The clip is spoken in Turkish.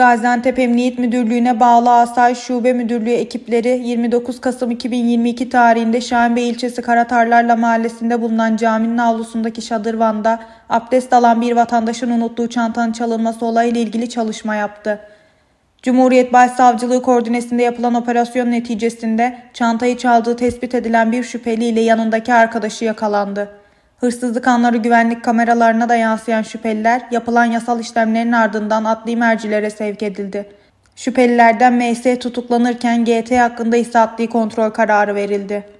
Gaziantep Emniyet Müdürlüğü'ne bağlı Asayiş Şube Müdürlüğü ekipleri 29 Kasım 2022 tarihinde Şahinbey ilçesi Karatarlarla mahallesinde bulunan caminin avlusundaki şadırvanda abdest alan bir vatandaşın unuttuğu çantanın çalınması olayıyla ilgili çalışma yaptı. Cumhuriyet Başsavcılığı koordinesinde yapılan operasyon neticesinde çantayı çaldığı tespit edilen bir şüpheli ile yanındaki arkadaşı yakalandı. Hırsızlık anları güvenlik kameralarına da yansıyan şüpheliler yapılan yasal işlemlerin ardından adli mercilere sevk edildi. Şüphelilerden MS tutuklanırken GT hakkında ise adli kontrol kararı verildi.